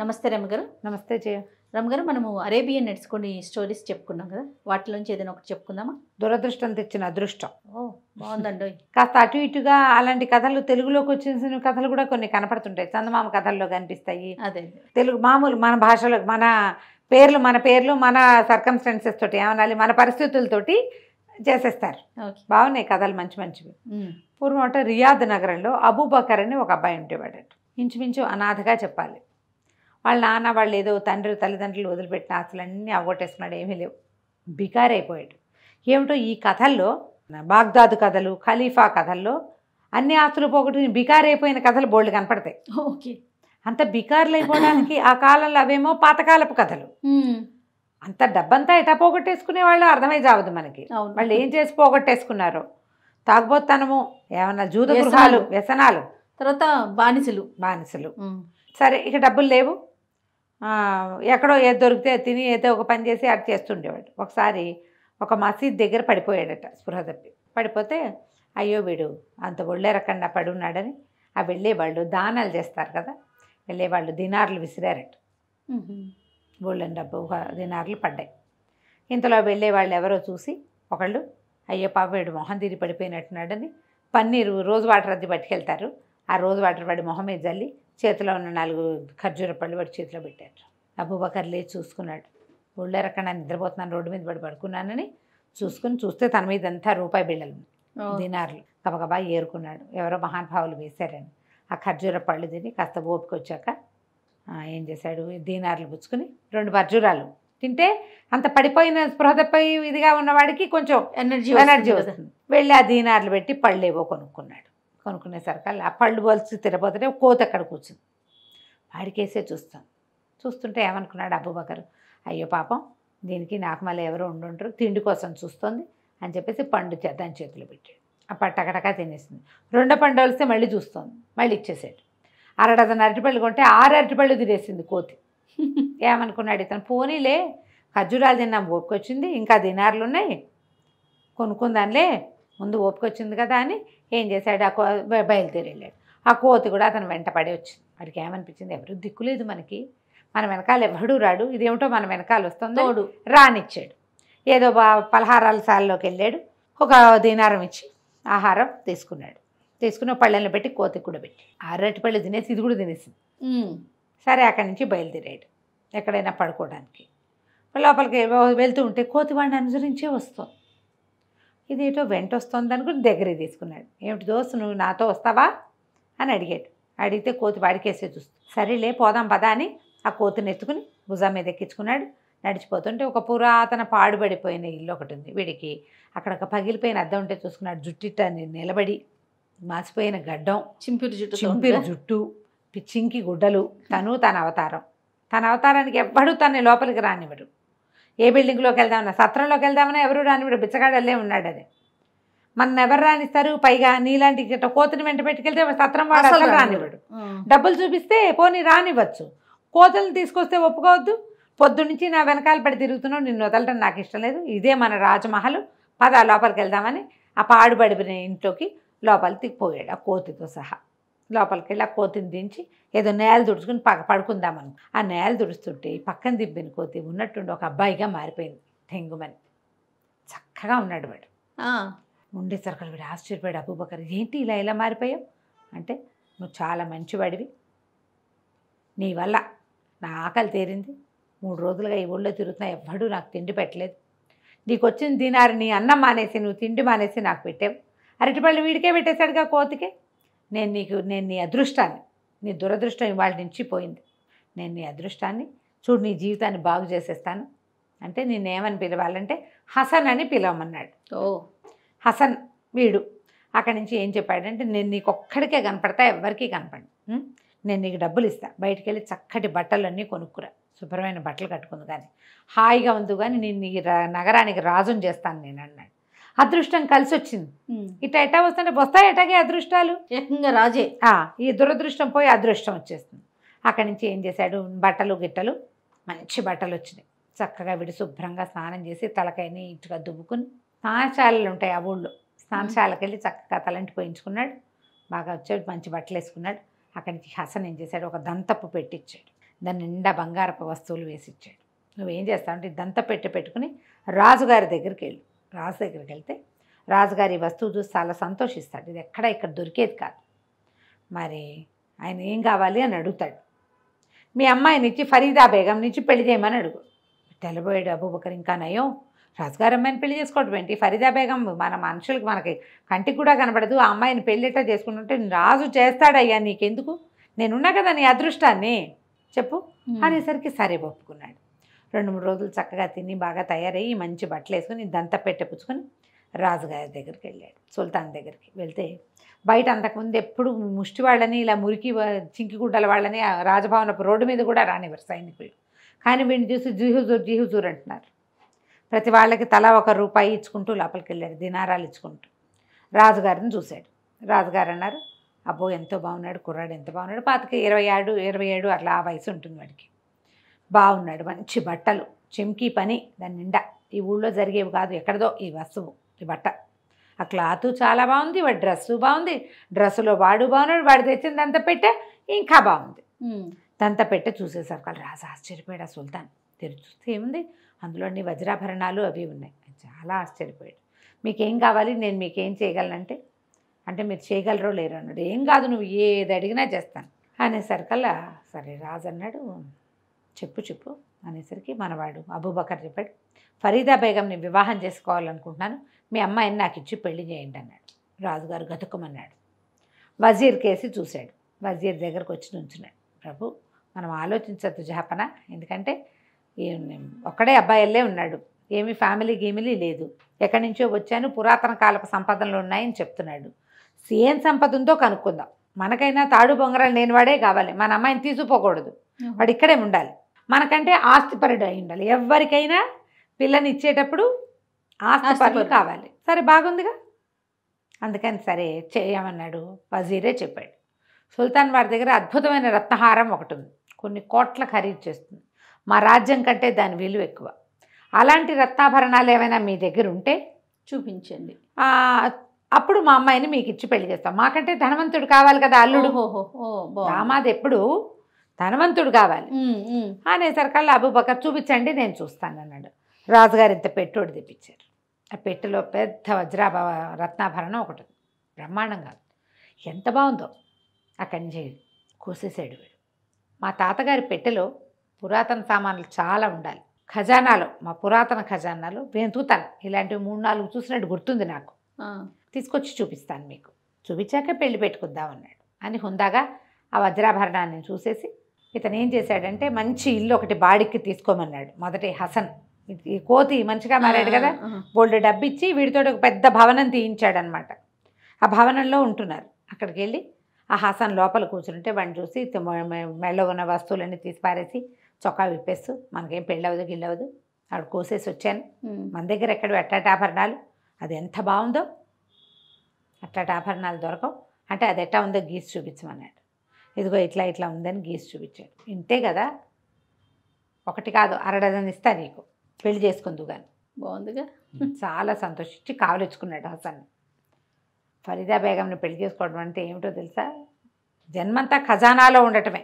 నమస్తే రమగారు నమస్తే జయ రమగారు మనము అరేబియన్ నెట్స్ కొన్ని స్టోరీస్ చెప్పుకున్నాం కదా వాటిలోంచి ఏదైనా ఒకటి చెప్పుకుందామా దురదృష్టం తెచ్చిన అదృష్టం ఓ బాగుందండి కాస్త అటు ఇటుగా అలాంటి కథలు తెలుగులోకి వచ్చిన కథలు కూడా కొన్ని కనపడుతుంటాయి చందమామ కథల్లో కనిపిస్తాయి అదే తెలుగు మామూలు మన భాషలో మన పేర్లు మన పేర్లు మన సర్కంస్టెన్సెస్ తోటి ఏమనాలి మన పరిస్థితులతోటి చేసేస్తారు బాగున్నాయి కథలు మంచి మంచివి పూర్వం రియాద్ నగరంలో అబూబకర్ అని ఒక అబ్బాయి ఉండేవాడు ఇంచుమించు అనాథగా చెప్పాలి వాళ్ళ నాన్న వాళ్ళు ఏదో తండ్రి తల్లిదండ్రులు వదిలిపెట్టిన ఆస్తులన్నీ అవగొట్టేసుకున్నాడు ఏమీ లేవు బికారైపోయాడు ఏమిటో ఈ కథల్లో బాగ్దాద్ కథలు ఖలీఫా కథల్లో అన్ని ఆస్తులు పోగొట్టుకుని బికారైపోయిన కథలు బోల్డ్ కనపడతాయి ఓకే అంత బికారులు అయిపోవడానికి ఆ కాలంలో అవేమో పాతకాలపు కథలు అంత డబ్బంతా ఎటా పోగొట్టేసుకునే వాళ్ళు అర్థమై చావదు మనకి వాళ్ళు ఏం చేసి పోగొట్టేసుకున్నారు తాగుబోతనము ఏమన్నా జూద వ్యసనాలు తర్వాత బానిసలు బానిసలు సరే ఇక డబ్బులు లేవు ఎక్కడో ఏది దొరికితే తిని ఏదో ఒక పని చేసి అది చేస్తుండేవాడు ఒకసారి ఒక మసీద్ దగ్గర పడిపోయాడట స్పృహ తప్పి పడిపోతే అయ్యో వీడు అంత ఒళ్ళే పడి పడున్నాడని ఆ వెళ్ళేవాళ్ళు దానాలు చేస్తారు కదా వెళ్ళేవాళ్ళు దినార్లు విసిరారట బోళ్ళని డబ్బు దినార్లు పడ్డాయి ఇంతలో వెళ్ళేవాళ్ళు ఎవరో చూసి ఒకళ్ళు అయ్యో పాప వీడు మొహం తిరిగి పడిపోయినట్టున్నాడని పన్నీరు రోజు వాటర్ అది పట్టుకెళ్తారు ఆ రోజు వాటర్ వాడి మొహం మీద జల్లి చేతిలో ఉన్న నాలుగు ఖర్జూర పళ్ళు వాడి చేతిలో పెట్టారు అబ్బుబకర్ లేచి చూసుకున్నాడు ఒళ్ళెరకన్నా నిద్రపోతున్నాను రోడ్డు మీద పడి పడుకున్నానని చూసుకుని చూస్తే తన మీద అంతా రూపాయి బిళ్ళలు దినార్లు గబగబా ఏరుకున్నాడు ఎవరో మహానుభావులు వేశారని ఆ ఖర్జూర పళ్ళు తిని కాస్త ఓపికొచ్చాక ఏం చేశాడు దీనార్లు పుచ్చుకుని రెండు ఖర్జూరాలు తింటే అంత పడిపోయిన స్పృహదపై ఇదిగా ఉన్నవాడికి కొంచెం ఎనర్జీ ఎనర్జీ వస్తుంది వెళ్ళి ఆ దీనార్లు పెట్టి పళ్ళు ఏవో కొనుక్కున్నాడు అలా పళ్ళు వలిసి తిరబోతుంటే కోత అక్కడ కూర్చుంది వాడికేసే చూస్తాం చూస్తుంటే ఏమనుకున్నాడు అబ్బుబకరు అయ్యో పాపం దీనికి నాకు మళ్ళీ ఎవరు ఉండుంటారు తిండి కోసం చూస్తుంది అని చెప్పేసి పండు దాని చేతిలో పెట్టాడు ఆ పట్టకటకా తినేసింది రెండో పండు వలిస్తే మళ్ళీ చూస్తుంది మళ్ళీ ఇచ్చేసాడు అరడదన అరటిపళ్ళు కొంటే ఆరు అరటిపళ్ళు తినేసింది కోతి ఏమనుకున్నాడు ఇతను పోనీలే ఖర్జూరాలు తిన్నాం వచ్చింది ఇంకా దినార్లు ఉన్నాయి కొనుక్కుందాంలే ముందు వచ్చింది కదా అని ఏం చేశాడు ఆ బయలుదేరి వెళ్ళాడు ఆ కోతి కూడా అతను పడి వచ్చింది వాడికి ఏమనిపించింది ఎవరు దిక్కులేదు మనకి మన వెనకాల ఎవడు రాడు ఇదేమిటో మన వెనకాల వస్తుంది రానిచ్చాడు ఏదో పలహారాల సార్లోకి వెళ్ళాడు ఒక దీనారం ఇచ్చి ఆహారం తీసుకున్నాడు తీసుకున్న పళ్ళెల్లో పెట్టి కోతికి కూడా పెట్టి అరటి పళ్ళు తినేసి ఇది కూడా తినేసింది సరే అక్కడి నుంచి బయలుదేరాడు ఎక్కడైనా పడుకోవడానికి లోపలికి వెళ్తూ ఉంటే కోతి వాడిని అనుసరించే వస్తుంది ఇది ఏటో వెంట వస్తుంది అనుకుని దగ్గరే తీసుకున్నాడు ఏమిటి దోస్తు నువ్వు నాతో వస్తావా అని అడిగాడు అడిగితే కోతి వాడికేసే చూస్తు సరేలే పోదాం పదా అని ఆ కోతిని ఎత్తుకుని భుజా మీద ఎక్కించుకున్నాడు నడిచిపోతుంటే ఒక పురాతన పాడుబడిపోయిన ఇల్లు ఒకటి ఉంది వీడికి అక్కడ ఒక పగిలిపోయిన అద్దం ఉంటే చూసుకున్నాడు జుట్టిట్ట నిలబడి మాసిపోయిన గడ్డం చింపిరి జుట్టు చింపిరి జుట్టు పిచ్చింకి గుడ్డలు తను తన అవతారం తన అవతారానికి ఎవ్వడూ తన లోపలికి రానివ్వడు ఏ బిల్డింగ్లోకి వెళ్దామన్నా సత్రంలోకి వెళ్దామన్నా ఎవరు రానివాడు బిచ్చగాడల్లే ఉన్నాడు అది మన ఎవరు రానిస్తారు పైగా నీలాంటి కోతని వెంట పెట్టుకెళ్తే సత్రం వాడాలి రానివ్వడు డబ్బులు చూపిస్తే పోనీ రానివ్వచ్చు కోతలు తీసుకొస్తే ఒప్పుకోవద్దు పొద్దునుంచి నా వెనకాల పడి తిరుగుతున్నావు నిన్ను వదలటం నాకు ఇష్టం లేదు ఇదే మన రాజమహల్ పద లోపలికి వెళ్దామని ఆ పాడుబడిపోయిన ఇంట్లోకి లోపలికి పోయాడు ఆ కోతితో సహా లోపలికి వెళ్ళి ఆ కోతిని దించి ఏదో నేల దుడుచుకుని పక్క పడుకుందామని ఆ నేల దుడుస్తుంటే ఈ పక్కన దిబ్బిన కోతి ఉన్నట్టుండి ఒక అబ్బాయిగా మారిపోయింది తెంగుమని చక్కగా ఉన్నాడు వాడు సరుకులు వీడు ఆశ్చర్యపోయాడు అబూబకర్ ఏంటి ఇలా ఇలా మారిపోయావు అంటే నువ్వు చాలా మంచివాడివి నీ వల్ల నా ఆకలి తీరింది మూడు రోజులుగా ఈ ఊళ్ళో తిరుగుతున్నా ఎవ్వడూ నాకు తిండి పెట్టలేదు నీకు వచ్చిన దినారు నీ అన్నం మానేసి నువ్వు తిండి మానేసి నాకు పెట్టావు అరటిపళ్ళు వీడికే పెట్టేశాడుగా కోతికే నేను నీకు నేను నీ అదృష్టాన్ని నీ దురదృష్టం ఇవాళ నుంచి పోయింది నేను నీ అదృష్టాన్ని చూడు నీ జీవితాన్ని బాగు చేసేస్తాను అంటే నేనేమని పిలవాలంటే హసన్ అని పిలవమన్నాడు ఓ హసన్ వీడు అక్కడి నుంచి ఏం చెప్పాడంటే నేను నీకు ఒక్కడికే కనపడతా ఎవరికీ కనపడి నేను నీకు డబ్బులు ఇస్తా బయటికి వెళ్ళి చక్కటి బట్టలన్నీ కొనుక్కురా శుభ్రమైన బట్టలు కట్టుకుంది కానీ హాయిగా ఉంది కానీ నేను నీ నగరానికి రాజుని చేస్తాను నేను అన్నాడు అదృష్టం కలిసి వచ్చింది ఇట్ట ఎట్టా వస్తుంటే వస్తాయి ఎట్టాగే అదృష్టాలు ఏకంగా రాజే ఈ దురదృష్టం పోయి అదృష్టం వచ్చేస్తుంది అక్కడి నుంచి ఏం చేశాడు బట్టలు గిట్టలు మంచి బట్టలు వచ్చినాయి చక్కగా విడి శుభ్రంగా స్నానం చేసి తలకాయని ఇటుగా దువ్వుకుని స్నానశాలలు ఉంటాయి ఆ ఊళ్ళో స్నానశాలకు వెళ్ళి చక్కగా తలంటి పోయించుకున్నాడు బాగా వచ్చాడు మంచి బట్టలు వేసుకున్నాడు అక్కడికి హసన్ ఏం చేశాడు ఒక దంతపు పెట్టిచ్చాడు దాని నిండా బంగారపు వస్తువులు వేసిచ్చాడు నువ్వేం అంటే దంత పెట్టి పెట్టుకుని రాజుగారి దగ్గరికి వెళ్ళు రాజు దగ్గరికి వెళ్తే రాజుగారి వస్తువు చూసి చాలా సంతోషిస్తాడు ఇది ఎక్కడ ఇక్కడ దొరికేది కాదు మరి ఆయన ఏం కావాలి అని అడుగుతాడు మీ అమ్మాయిని ఇచ్చి ఫరీదా బేగం నుంచి పెళ్లి చేయమని అడుగు తెల్లబోయాడు అబూబకర్ ఇంకా నయం రాజుగారి అమ్మాయిని పెళ్లి చేసుకోవడం ఏంటి ఫరీదా బేగం మన మనుషులకు మనకి కంటికి కూడా కనపడదు ఆ అమ్మాయిని పెళ్ళిట చేసుకుంటుంటే రాజు చేస్తాడయ్యా నీకెందుకు నేనున్నా కదా నీ అదృష్టాన్ని చెప్పు అనేసరికి సరే ఒప్పుకున్నాడు రెండు మూడు రోజులు చక్కగా తిని బాగా తయారయ్యి మంచి బట్టలు వేసుకుని దంత పెట్టపుచ్చుకొని రాజుగారి దగ్గరికి వెళ్ళాడు సుల్తాన్ దగ్గరికి వెళ్తే బయట అంతకుముందు ఎప్పుడు ముష్టి వాళ్ళని ఇలా మురికి చింకిగుడ్డల వాళ్ళని రాజభవనపు రోడ్డు మీద కూడా రానివ్వరు సైనికులు కానీ వీడిని చూసి జీహుజూర్ జీహుజూర్ అంటున్నారు ప్రతి వాళ్ళకి తలా ఒక రూపాయి ఇచ్చుకుంటూ లోపలికి వెళ్ళాడు దినారాలు ఇచ్చుకుంటూ రాజుగారిని చూశాడు రాజుగారు అన్నారు అబ్బో ఎంతో బాగున్నాడు కుర్రాడు ఎంత బాగున్నాడు పాతకి ఇరవై ఏడు ఇరవై ఏడు అట్లా ఆ వయసు ఉంటుంది వాడికి బాగున్నాడు మంచి బట్టలు చెంకీ పని దాని నిండా ఈ ఊళ్ళో జరిగేవి కాదు ఎక్కడదో ఈ వస్తువు ఈ బట్ట ఆ క్లాత్ చాలా బాగుంది వాడి డ్రెస్సు బాగుంది డ్రెస్సులో వాడు బాగున్నాడు వాడు తెచ్చింది అంత పెట్టే ఇంకా బాగుంది దంతపెట్టె చూసేసరికి కాదు రాజు ఆశ్చర్యపోయాడు సుల్తాన్ తెరి చూస్తే ఏముంది అందులోని వజ్రాభరణాలు అవి ఉన్నాయి చాలా ఆశ్చర్యపోయాడు మీకేం కావాలి నేను మీకేం చేయగలనంటే అంటే మీరు చేయగలరో లేరు అన్నాడు ఏం కాదు నువ్వు ఏది అడిగినా చేస్తాను అనేసరికల్లా సరే రాజు అన్నాడు చెప్పు చెప్పు అనేసరికి మనవాడు అబూబకర్ చెప్పాడు ఫరీదా బేగంని వివాహం చేసుకోవాలనుకుంటున్నాను మీ అమ్మాయిని నాకు ఇచ్చి పెళ్లి చేయండి అన్నాడు రాజుగారు గతుకమన్నాడు వజీర్ కేసి చూశాడు వజీర్ దగ్గరకు వచ్చి నుంచున్నాడు ప్రభు మనం ఆలోచించద్దు జాపన ఎందుకంటే ఒక్కడే అబ్బాయిలే ఉన్నాడు ఏమి ఫ్యామిలీ గీమిలీ లేదు ఎక్కడి నుంచో వచ్చాను పురాతన కాలపు సంపదలు ఉన్నాయని చెప్తున్నాడు సేమ్ సంపద ఉందో కనుక్కుందాం మనకైనా తాడు బొంగరాలు లేనివాడే కావాలి మన అమ్మాయిని తీసుకుపోకూడదు వాడు ఇక్కడే ఉండాలి మనకంటే ఆస్తిపరుడు అయి ఉండాలి ఎవరికైనా పిల్లని ఇచ్చేటప్పుడు ఆస్తిపరుడు కావాలి సరే బాగుందిగా అందుకని సరే చేయమన్నాడు వజీరే చెప్పాడు సుల్తాన్ వారి దగ్గర అద్భుతమైన రత్నహారం ఒకటి ఉంది కొన్ని కోట్ల ఖరీదు చేస్తుంది మా రాజ్యం కంటే దాని విలువ ఎక్కువ అలాంటి రత్నాభరణాలు ఏమైనా మీ దగ్గర ఉంటే చూపించండి అప్పుడు మా అమ్మాయిని మీకు ఇచ్చి పెళ్లి చేస్తాం మాకంటే ధనవంతుడు కావాలి కదా అల్లుడు మాది ఎప్పుడు ధనవంతుడు కావాలి అనేసరికల్లా అబూబకర్ చూపించండి నేను చూస్తాను అన్నాడు రాజుగారు ఇంత పెట్టుడు తెప్పించారు ఆ పెట్టెలో పెద్ద వజ్రాభ రత్నాభరణం ఒకటి బ్రహ్మాండం కాదు ఎంత బాగుందో ఆ కంజేయుడు కోసేసాడు వీడు మా తాతగారి పెట్టెలో పురాతన సామాన్లు చాలా ఉండాలి ఖజానాలో మా పురాతన ఖజానాలు వెతుకుతాను ఇలాంటివి మూడు నాలుగు చూసినట్టు గుర్తుంది నాకు తీసుకొచ్చి చూపిస్తాను మీకు చూపించాక పెళ్లి పెట్టుకుందాం అన్నాడు అని హుందాగా ఆ వజ్రాభరణాన్ని చూసేసి ఇతను ఏం చేశాడంటే మంచి ఇల్లు ఒకటి బాడికి తీసుకోమన్నాడు మొదటి హసన్ ఈ కోతి మంచిగా మారాడు కదా గోల్డ్ డబ్బు ఇచ్చి వీడితో ఒక పెద్ద భవనం తీయించాడనమాట ఆ భవనంలో ఉంటున్నారు అక్కడికి వెళ్ళి ఆ హసన్ లోపల కూర్చుంటే వాడిని చూసి మెళ్ళ ఉన్న వస్తువులన్నీ తీసి పారేసి చొక్కా విప్పేస్తూ మనకేం పెళ్ళవదు గిల్లవదు ఆవిడ కోసేసి వచ్చాను మన దగ్గర ఎక్కడ ఎట్టాటాభరణాలు అది ఎంత బాగుందో అట్టాటాభరణాలు దొరకవు అంటే అది ఎట్టా ఉందో గీసి చూపించమన్నాడు ఇదిగో ఇట్లా ఇట్లా ఉందని గీసి చూపించాడు ఇంతే కదా ఒకటి కాదు అరడదని ఇస్తా నీకు పెళ్లి చేసుకుందు కానీ బాగుందిగా చాలా సంతోషించి కావలిచ్చుకున్నాడు హసన్ ఫరీదా బేగంని పెళ్లి చేసుకోవడం అంటే ఏమిటో తెలుసా జన్మంతా ఖజానాలో ఉండటమే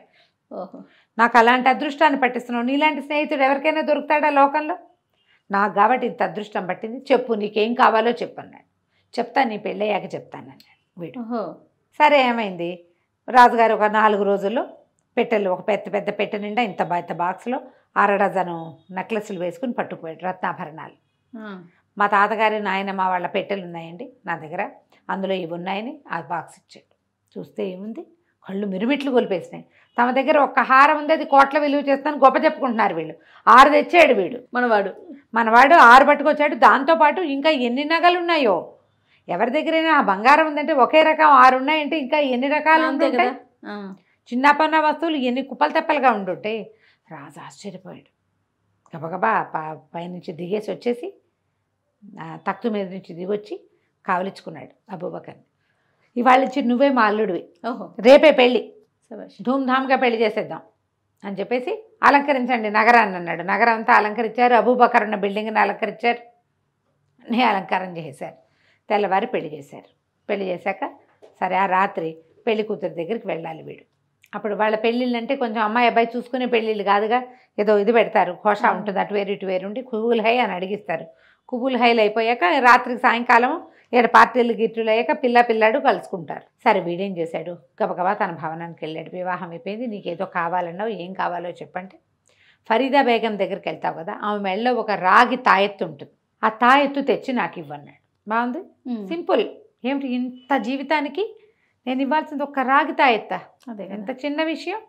ఓహో నాకు అలాంటి అదృష్టాన్ని పట్టిస్తున్నావు నీలాంటి స్నేహితుడు ఎవరికైనా దొరుకుతాడా లోకంలో నాకు కాబట్టి ఇంత అదృష్టం పట్టింది చెప్పు నీకేం కావాలో చెప్పు అన్నాడు చెప్తాను నీ పెళ్ళయ్యాక చెప్తాను అన్నాడు వీడు సరే ఏమైంది రాజుగారు ఒక నాలుగు రోజుల్లో పెట్టెలు ఒక పెద్ద పెద్ద పెట్టె నిండా ఇంత పెద్ద బాక్స్లో అర డజను నెక్లెస్లు వేసుకుని పట్టుకుపోయాడు రత్నాభరణాలు మా తాతగారి నాయనమ్మ వాళ్ళ పెట్టెలు ఉన్నాయండి నా దగ్గర అందులో ఇవి ఉన్నాయని ఆ బాక్స్ ఇచ్చాడు చూస్తే ఏముంది కళ్ళు మిరుమిట్లు కొలిపేసినాయి తమ దగ్గర ఒక్క హారం ఉంది అది కోట్ల విలువ చేస్తాను గొప్ప చెప్పుకుంటున్నారు వీళ్ళు ఆరు తెచ్చాడు వీడు మనవాడు మనవాడు ఆరు పట్టుకొచ్చాడు దాంతోపాటు ఇంకా ఎన్ని నగలు ఉన్నాయో ఎవరి దగ్గరైనా బంగారం ఉందంటే ఒకే రకం ఆరు ఉన్నాయంటే ఇంకా ఎన్ని రకాలు ఉంటాయి చిన్న పన్న వస్తువులు ఎన్ని కుప్పలు తెప్పలుగా ఉండుంటే రాజు ఆశ్చర్యపోయాడు గబగబా పైనుంచి దిగేసి వచ్చేసి తక్కు మీద నుంచి దిగొచ్చి కావలించుకున్నాడు అబూబకర్ని ఇవాళ ఇచ్చి నువ్వే మా అల్లుడివి ఓహో రేపే పెళ్ళి ధూమ్ధామ్గా పెళ్లి చేసేద్దాం అని చెప్పేసి అలంకరించండి నగరాన్ని అన్నాడు నగరం అంతా అలంకరించారు అబూబకర్ ఉన్న బిల్డింగ్ని అలంకరించారు అన్నీ అలంకారం చేశారు తెల్లవారి పెళ్లి చేశారు పెళ్లి చేశాక సరే ఆ రాత్రి పెళ్లి కూతురు దగ్గరికి వెళ్ళాలి వీడు అప్పుడు వాళ్ళ పెళ్ళిళ్ళు అంటే కొంచెం అమ్మాయి అబ్బాయి చూసుకునే పెళ్ళిళ్ళు కాదుగా ఏదో ఇది పెడతారు కోషా ఉంటుంది అటు వేరు ఇటు వేరు ఉండి కుబుల్ హై అని అడిగిస్తారు కుబుల్ హైలు అయిపోయాక రాత్రికి సాయంకాలం ఏడ పార్టీలు గిట్టులు అయ్యాక పిల్ల పిల్లాడు కలుసుకుంటారు సరే వీడేం చేశాడు గబగబా తన భవనానికి వెళ్ళాడు వివాహం అయిపోయింది నీకు ఏదో కావాలన్నావు ఏం కావాలో చెప్పంటే ఫరీదా బేగం దగ్గరికి వెళ్తావు కదా ఆమె మెళ్ళలో ఒక రాగి తాయెత్తు ఉంటుంది ఆ తాయెత్తు తెచ్చి నాకు ఇవ్వన్నాడు బాగుంది సింపుల్ ఏమిటి ఇంత జీవితానికి నేను ఇవ్వాల్సింది ఒక్క రాగి తాయెత్త అదే ఎంత చిన్న విషయం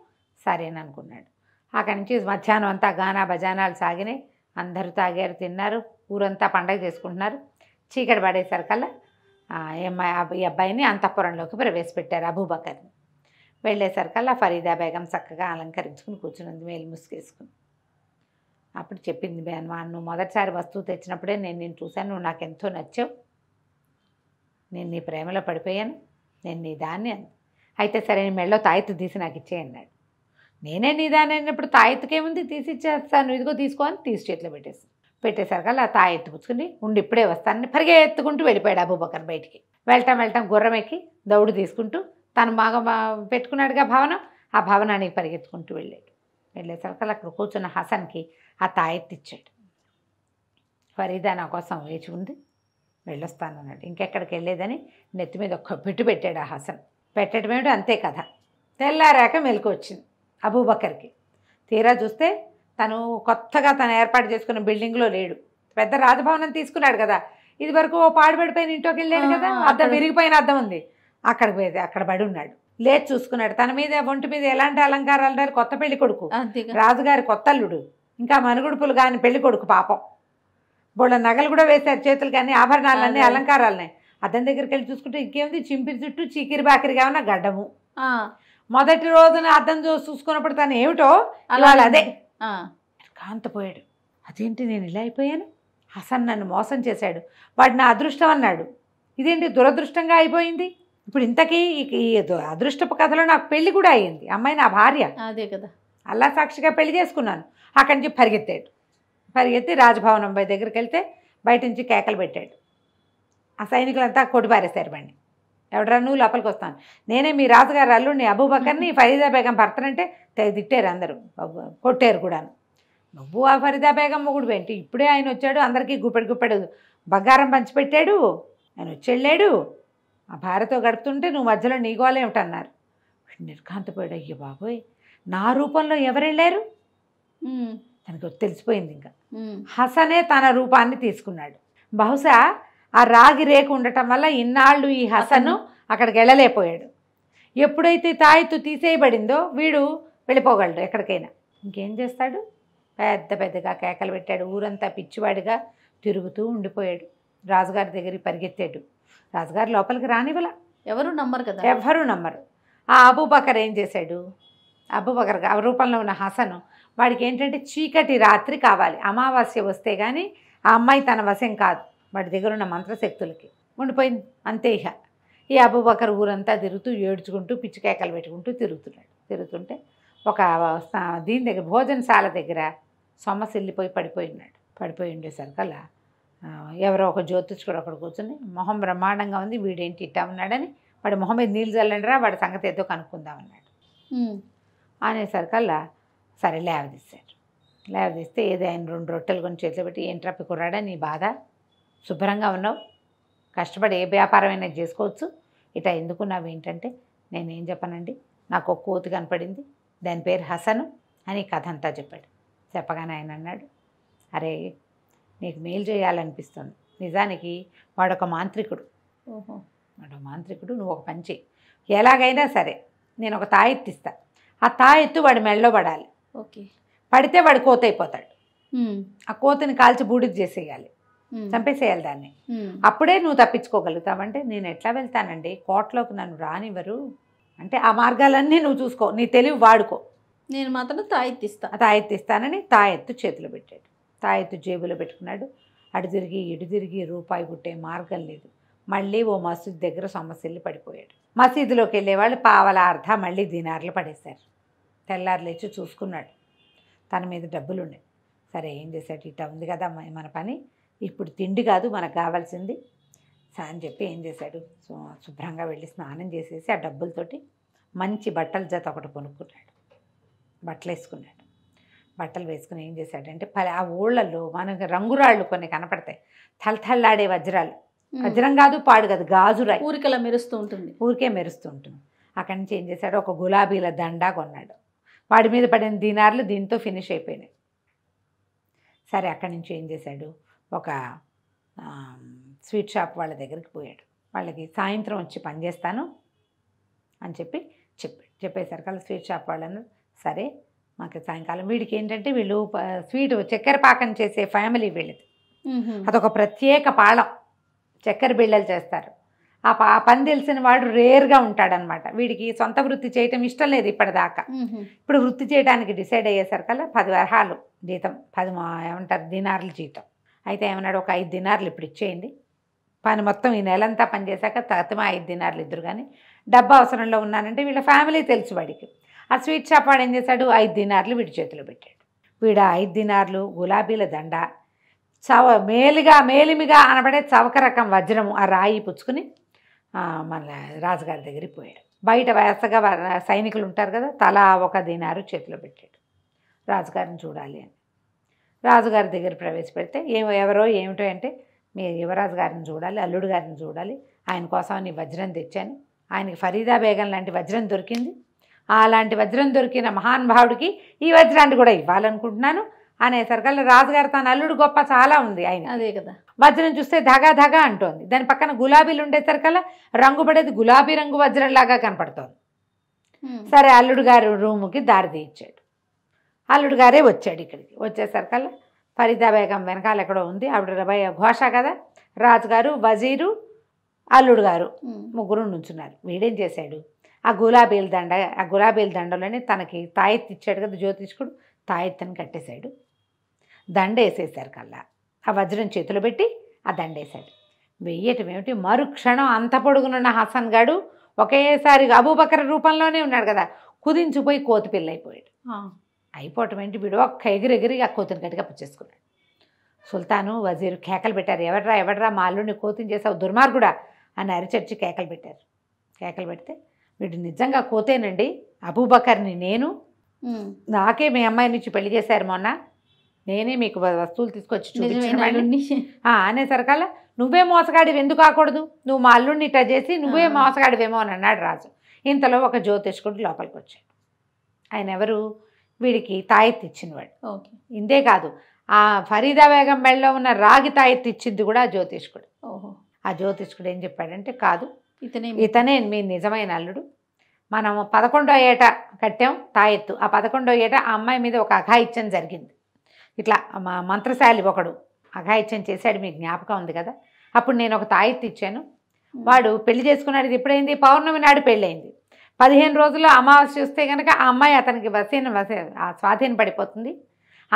సరే అని అనుకున్నాడు అక్కడి నుంచి మధ్యాహ్నం అంతా గానా భజానాలు సాగినాయి అందరూ తాగారు తిన్నారు ఊరంతా పండగ చేసుకుంటున్నారు చీకటి పడేసరికల్లా ఈ అబ్బాయిని అంతఃపురంలోకి ప్రవేశపెట్టారు అబూబకర్ని వెళ్ళేసరికల్లా ఫరీదా బేగం చక్కగా అలంకరించుకుని కూర్చున్నది మేలు ముసుగేసుకుని అప్పుడు చెప్పింది బేనమా నువ్వు మొదటిసారి వస్తువు తెచ్చినప్పుడే నేను నేను చూశాను నువ్వు నాకు ఎంతో నచ్చావు నేను నీ ప్రేమలో పడిపోయాను నేను నీ దాన్ని అయితే సరే నేను మెళ్ళో తాయెత్తు తీసి నాకు ఇచ్చేయన్నాడు నేనే నీ దాని అన్నప్పుడు తాయెత్తుకేముంది తీసి ఇచ్చేస్తాను ఇదిగో తీసుకో అని తీసి చేతిలో పెట్టేసి పెట్టేసరికి అలా తాయెత్తు పుచ్చుకుని ఉండి ఇప్పుడే వస్తానని పరిగెత్తుకుంటూ వెళ్ళిపోయాడు అబూబకర్ బయటికి వెళ్ళటం వెళ్ళటం గుర్రం ఎక్కి దౌడు తీసుకుంటూ తను మగ పెట్టుకున్నాడుగా భవనం ఆ భవనానికి పరిగెత్తుకుంటూ వెళ్ళాడు వెళ్ళేసరికి అక్కడ కూర్చున్న హసన్కి ఆ ఇచ్చాడు ఫరీదా నా కోసం వేచి ఉంది వెళ్ళొస్తాను అన్నాడు ఇంకెక్కడికి వెళ్ళేదని నెత్తి మీద ఒక్క పెట్టు పెట్టాడు ఆ హసన్ పెట్టడమేమిటి అంతే కథ తెల్లారాక మెలకు వచ్చింది అబూబకర్కి తీరా చూస్తే తను కొత్తగా తను ఏర్పాటు చేసుకున్న బిల్డింగ్లో లేడు పెద్ద రాజభవనం తీసుకున్నాడు కదా ఇది వరకు ఓ పాడుబడిపోయిన ఇంట్లోకి వెళ్ళాడు కదా అద్దం విరిగిపోయిన అద్దం ఉంది అక్కడికి పోయేది అక్కడ పడి ఉన్నాడు లేచి చూసుకున్నాడు తన మీద ఒంటి మీద ఎలాంటి అలంకారాలు రారు కొత్త పెళ్లి కొడుకు రాజుగారి కొత్త అల్లుడు ఇంకా మనుగుడుపులు కాని పెళ్లి కొడుకు పాపం బోళ్ళ నగలు కూడా వేశారు చేతులు కానీ ఆభరణాలన్నీ అలంకారాలని అతని దగ్గరికి వెళ్ళి చూసుకుంటే ఇంకేముంది చింపిరి చుట్టూ చీకిరి బాకిరిగా ఉన్న గడ్డము మొదటి రోజున అర్థం చూసి చూసుకున్నప్పుడు తను ఏమిటో అలా అదే కాంతపోయాడు అదేంటి నేను ఇలా అయిపోయాను హసన్ నన్ను మోసం చేశాడు వాడు నా అదృష్టం అన్నాడు ఇదేంటి దురదృష్టంగా అయిపోయింది ఇప్పుడు ఇంతకీ ఈ అదృష్టపు కథలో నాకు పెళ్లి కూడా అయ్యింది అమ్మాయి నా భార్య అదే కదా అల్లా సాక్షిగా పెళ్లి చేసుకున్నాను అక్కడి నుంచి పరిగెత్తాడు పరిగెత్తి రాజభవనం బై దగ్గరికి వెళ్తే బయట నుంచి కేకలు పెట్టాడు ఆ సైనికులంతా కొట్టిపారేశారు బండి ఎవడరా నువ్వు లోపలికి వస్తాను నేనే మీ రాజుగారు అల్లుడిని అబూబకర్ని ఫరీదా బేగం భర్తనంటే తిట్టారు అందరూ కొట్టారు కూడాను నువ్వు ఆ ఫరీదా బేగం మొగుడు ఏంటి ఇప్పుడే ఆయన వచ్చాడు అందరికీ గుప్పెడు గుప్పెడు బంగారం పంచిపెట్టాడు ఆయన వచ్చి వెళ్ళాడు ఆ భార్యతో గడుపుతుంటే నువ్వు మధ్యలో నీగోలేమిటన్నారు నిర్కాంతపోయాడు అయ్యో బాబోయ్ నా రూపంలో ఎవరు వెళ్ళారు తనకు తెలిసిపోయింది ఇంకా హసనే తన రూపాన్ని తీసుకున్నాడు బహుశా ఆ రాగి రేకు ఉండటం వల్ల ఇన్నాళ్ళు ఈ హసను అక్కడికి వెళ్ళలేకపోయాడు ఎప్పుడైతే తాయితు తీసేయబడిందో వీడు వెళ్ళిపోగలడు ఎక్కడికైనా ఇంకేం చేస్తాడు పెద్ద పెద్దగా కేకలు పెట్టాడు ఊరంతా పిచ్చివాడిగా తిరుగుతూ ఉండిపోయాడు రాజుగారి దగ్గరికి పరిగెత్తాడు రాజుగారు లోపలికి రానివ్వలా ఎవరు నమ్మరు కదా ఎవరు నమ్మరు ఆ అబూబకర్ ఏం చేశాడు అబ్బుబకర్ ఆ రూపంలో ఉన్న హసను వాడికి ఏంటంటే చీకటి రాత్రి కావాలి అమావాస్య వస్తే కానీ ఆ అమ్మాయి తన వశం కాదు వాడి దగ్గర ఉన్న మంత్రశక్తులకి ఉండిపోయింది అంతే ఇహ ఈ అబుబకర్ ఊరంతా తిరుగుతూ ఏడ్చుకుంటూ పిచ్చికేకలు పెట్టుకుంటూ తిరుగుతున్నాడు తిరుగుతుంటే ఒక దీని దగ్గర భోజనశాల దగ్గర సొమ్మసిల్లిపోయి ఉన్నాడు పడిపోయి అలా ఎవరో ఒక జ్యోతిష్కుడు అక్కడ కూర్చుని మొహం బ్రహ్మాండంగా ఉంది వీడేంటి ఇట్టా ఉన్నాడని వాడి మొహం మీద నీళ్ళు చల్లండిరా వాడి సంగతి ఏదో కనుక్కుందామన్నాడు అనేసరికల్లా సరే లేవదీశారు లేవదీస్తే ఏదో ఆయన రెండు రొట్టెలు కొని చేతులు పెట్టి ఏంట్రా పికురాడా నీ బాధ శుభ్రంగా ఉన్నావు కష్టపడి ఏ వ్యాపారమైనా చేసుకోవచ్చు ఇట ఎందుకు నావి ఏంటంటే నేనేం చెప్పానండి నాకు ఒక కూతు కనపడింది దాని పేరు హసను అని కథ అంతా చెప్పాడు చెప్పగానే ఆయన అన్నాడు అరే నీకు మేలు చేయాలనిపిస్తుంది నిజానికి వాడొక మాంత్రికుడు ఓహో వాడు మాంత్రికుడు నువ్వు ఒక పంచి ఎలాగైనా సరే నేను ఒక తాయెత్తిస్తా ఆ తా ఎత్తు వాడి మెడలో పడాలి ఓకే పడితే వాడు కోత అయిపోతాడు ఆ కోతని కాల్చి బూడిది చేసేయాలి చంపేసేయాలి దాన్ని అప్పుడే నువ్వు తప్పించుకోగలుగుతావంటే నేను ఎట్లా వెళ్తానండి కోట్లోకి నన్ను రానివ్వరు అంటే ఆ మార్గాలన్నీ నువ్వు చూసుకో నీ తెలివి వాడుకో నేను మాత్రం తాయెత్తిస్తా తాయెత్తిస్తానని తాయెత్తు చేతిలో పెట్టాడు తాయెత్తు జేబులో పెట్టుకున్నాడు అటు తిరిగి ఇటు తిరిగి రూపాయి పుట్టే మార్గం లేదు మళ్ళీ ఓ మసీద్ దగ్గర సమస్యలు పడిపోయాడు మసీదులోకి వెళ్ళేవాళ్ళు పావల అర్ధ మళ్ళీ దినార్లు పడేశారు తెల్లారు లేచి చూసుకున్నాడు తన మీద డబ్బులు ఉండే సరే ఏం చేశాడు ఇట్లా ఉంది కదా మన పని ఇప్పుడు తిండి కాదు మనకు కావాల్సింది అని చెప్పి ఏం చేశాడు శుభ్రంగా వెళ్ళి స్నానం చేసేసి ఆ డబ్బులతోటి మంచి బట్టల జత ఒకటి కొనుక్కున్నాడు బట్టలు వేసుకున్నాడు బట్టలు వేసుకుని ఏం చేశాడంటే ప ఆ ఊళ్ళల్లో మనకు రంగురాళ్ళు కొన్ని కనపడతాయి తలతల్లాడే వజ్రాలు వజ్రం కాదు పాడు కాదు రాయి ఊరికలా మెరుస్తూ ఉంటుంది ఊరికే మెరుస్తూ ఉంటుంది అక్కడి నుంచి ఏం చేశాడు ఒక గులాబీల దండా కొన్నాడు వాడి మీద పడిన దీనార్లు దీంతో ఫినిష్ అయిపోయినాయి సరే అక్కడి నుంచి ఏం చేశాడు ఒక స్వీట్ షాప్ వాళ్ళ దగ్గరికి పోయాడు వాళ్ళకి సాయంత్రం వచ్చి పనిచేస్తాను అని చెప్పి చెప్పాడు చెప్పేసరికి వాళ్ళ స్వీట్ షాప్ వాళ్ళను సరే మాకు సాయంకాలం వీడికి ఏంటంటే వీళ్ళు స్వీట్ చక్కెర పాకం చేసే ఫ్యామిలీ వీళ్ళది అదొక ప్రత్యేక పాలం చక్కెర బిళ్ళలు చేస్తారు ఆ పా పని తెలిసిన వాడు రేర్గా ఉంటాడనమాట వీడికి సొంత వృత్తి చేయటం ఇష్టం లేదు ఇప్పటిదాకా ఇప్పుడు వృత్తి చేయడానికి డిసైడ్ అయ్యేసరికల్లా పది వరహాలు జీతం పది ఏమంటారు దినార్లు జీతం అయితే ఏమన్నాడు ఒక ఐదు దినార్లు ఇప్పుడు ఇచ్చేయండి పని మొత్తం ఈ నెలంతా పనిచేశాక తగతమా ఐదు దినార్లు ఇద్దరు కానీ డబ్బా అవసరంలో ఉన్నానంటే వీళ్ళ ఫ్యామిలీ తెలుసు వాడికి ఆ స్వీట్ షాప్ వాడు ఏం చేశాడు ఐదు దినార్లు వీడి చేతిలో పెట్టాడు వీడు ఐదు దినార్లు గులాబీల దండ చవ మేలుగా మేలిమిగా అనబడే చవక రకం వజ్రము ఆ రాయి పుచ్చుకుని మన రాజుగారి దగ్గరికి పోయాడు బయట వయసగా సైనికులు ఉంటారు కదా తల ఒక దినారు చేతిలో పెట్టాడు రాజుగారిని చూడాలి అని రాజుగారి దగ్గర ప్రవేశపెడితే ఏ ఎవరో ఏమిటో అంటే మీ యువరాజు గారిని చూడాలి అల్లుడు గారిని చూడాలి ఆయన కోసం నీ వజ్రం తెచ్చాను ఆయనకి ఫరీదా బేగం లాంటి వజ్రం దొరికింది అలాంటి వజ్రం దొరికిన మహానుభావుడికి ఈ వజ్రాన్ని కూడా ఇవ్వాలనుకుంటున్నాను అనేసరికి రాజుగారి తన అల్లుడు గొప్ప చాలా ఉంది ఆయన అదే కదా వజ్రం చూస్తే ధగా ధగా అంటోంది దాని పక్కన గులాబీలు సరికల్ రంగు పడేది గులాబీ రంగు వజ్రం లాగా కనపడుతోంది సరే అల్లుడు గారు రూముకి దారి తీయించాడు అల్లుడు గారే వచ్చాడు ఇక్కడికి వచ్చేసరికల్లా ఫరీదా బేగం వెనకాల ఎక్కడో ఉంది ఆవిడ రబయ్య ఘోష కదా రాజుగారు వజీరు అల్లుడు గారు ముగ్గురు నుంచున్నారు వీడేం చేశాడు ఆ గులాబీల దండ ఆ గులాబీల దండలోనే తనకి ఇచ్చాడు కదా జ్యోతిష్కుడు తాయెత్తని కట్టేశాడు దండేసేశారు కల్లా ఆ వజ్రం చేతులు పెట్టి ఆ దండేశాడు వెయ్యటం ఏమిటి మరుక్షణం అంత పొడుగునున్న హసన్ గాడు ఒకేసారి అబూబకర రూపంలోనే ఉన్నాడు కదా కుదించిపోయి కోతి పిల్ల అయిపోయాడు అయిపోవటం ఏంటి వీడు ఒక్క ఎగిరెగిరి ఆ కోతిని గట్టిగా పుచ్చేసుకున్నాడు సుల్తాను వజీరు కేకలు పెట్టారు ఎవడ్రా ఎవడ్రా మా అల్లుడిని కోతిని చేసావు దుర్మార్గుడా అని అరిచర్చి కేకలు పెట్టారు కేకలు పెడితే వీడు నిజంగా కోతేనండి అబూబకర్ని నేను నాకే మీ అమ్మాయి నుంచి పెళ్లి చేశారు మొన్న నేనే మీకు వస్తువులు తీసుకొచ్చి చూపించాను అనే సరకాల నువ్వే మోసగాడివి ఎందుకు కాకూడదు నువ్వు మా అల్లుడిని ఇట్లా చేసి నువ్వే మోసగాడివేమో అని అన్నాడు రాజు ఇంతలో ఒక జ్యోతిష్కుడు లోపలికి వచ్చాడు ఆయన ఎవరు వీడికి తాయెత్తి ఇచ్చినవాడు ఇందే కాదు ఆ ఫరీదా వేగం మెడలో ఉన్న రాగి తాయెత్తి ఇచ్చింది కూడా ఆ జ్యోతిష్కుడు ఆ జ్యోతిష్కుడు ఏం చెప్పాడంటే కాదు ఇతనే ఇతనే మీ నిజమైన అల్లుడు మనం పదకొండో ఏట కట్టాం తాయెత్తు ఆ పదకొండో ఏట ఆ అమ్మాయి మీద ఒక అఘాయిత్యం జరిగింది ఇట్లా మా మంత్రశాలి ఒకడు అఘాయిత్యం చేశాడు మీకు జ్ఞాపకం ఉంది కదా అప్పుడు నేను ఒక తాయిత్తు ఇచ్చాను వాడు పెళ్లి చేసుకున్నాడు ఇది ఎప్పుడైంది పౌర్ణమి నాడు పెళ్ళయింది పదిహేను రోజుల్లో అమావాస్య వస్తే కనుక ఆ అమ్మాయి అతనికి వసీన వసే స్వాధీనం పడిపోతుంది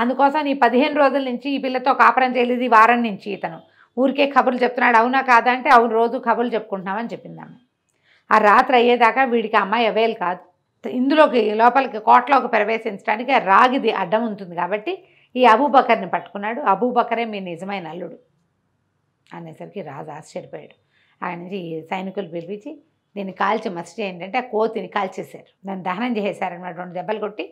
అందుకోసం ఈ పదిహేను రోజుల నుంచి ఈ పిల్లతో కాపురం చేయలేదు ఈ వారం నుంచి ఇతను ఊరికే కబుర్లు చెప్తున్నాడు అవునా కాదా అంటే అవును రోజు కబుర్లు చెప్పుకుంటున్నామని చెప్పిందమ్మ ఆ రాత్రి అయ్యేదాకా వీడికి అమ్మాయి అవైల్ కాదు ఇందులోకి లోపలికి కోట్లోకి ప్రవేశించడానికి రాగిది అడ్డం ఉంటుంది కాబట్టి ఈ అబూబకర్ని పట్టుకున్నాడు అబూబకరే మీ నిజమైన అల్లుడు అనేసరికి రాజు ఆశ్చర్యపోయాడు ఆయన నుంచి సైనికులు పిలిపించి దీన్ని కాల్చి మస్ట్ ఏంటంటే ఆ కోతిని కాల్చేశారు దాన్ని దహనం చేసేసారనమాట రెండు దెబ్బలు కొట్టి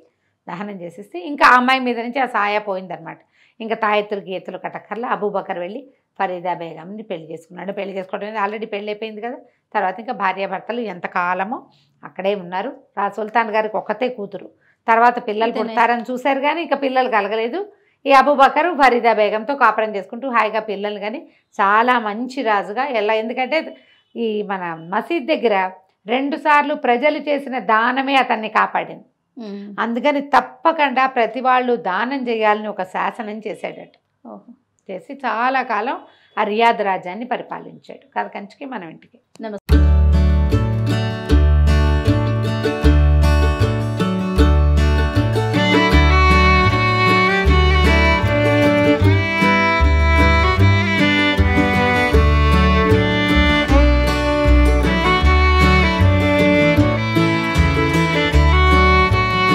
దహనం చేసేస్తే ఇంకా ఆ అమ్మాయి మీద నుంచి ఆ సాయ పోయిందనమాట ఇంకా తాయెత్తులు గీతలు కటక్కర్లా అబూబకర్ వెళ్ళి ఫరీదా బేగంని పెళ్లి చేసుకున్నాడు పెళ్లి చేసుకోవడం ఆల్రెడీ పెళ్ళి అయిపోయింది కదా తర్వాత ఇంకా భార్యాభర్తలు ఎంతకాలమో అక్కడే ఉన్నారు రాజు సుల్తాన్ గారికి ఒకతే కూతురు తర్వాత పిల్లలు పుడతారని చూశారు కానీ ఇక పిల్లలు కలగలేదు ఈ అబూబకర్ ఫరీదా బేగంతో కాపురం చేసుకుంటూ హాయిగా పిల్లలు కానీ చాలా మంచి రాజుగా ఎలా ఎందుకంటే ఈ మన మసీద్ దగ్గర రెండు సార్లు ప్రజలు చేసిన దానమే అతన్ని కాపాడింది అందుకని తప్పకుండా ప్రతి వాళ్ళు దానం చేయాలని ఒక శాసనం చేశాడట చేసి చాలా కాలం ఆ రియాద్ రాజ్యాన్ని పరిపాలించాడు కథ కంచికి మనం ఇంటికి నమస్తే